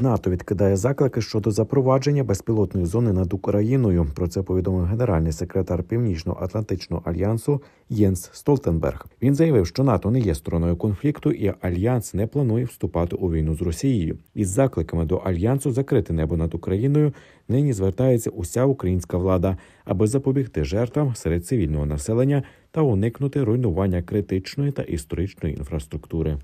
НАТО відкидає заклики щодо запровадження безпілотної зони над Україною. Про це повідомив генеральний секретар Північно-Атлантичного альянсу Єнс Столтенберг. Він заявив, що НАТО не є стороною конфлікту, і альянс не планує вступати у війну з Росією. Із закликами до альянсу закрити небо над Україною нині звертається уся українська влада, аби запобігти жертвам серед цивільного населення та уникнути руйнування критичної та історичної інфраструктури.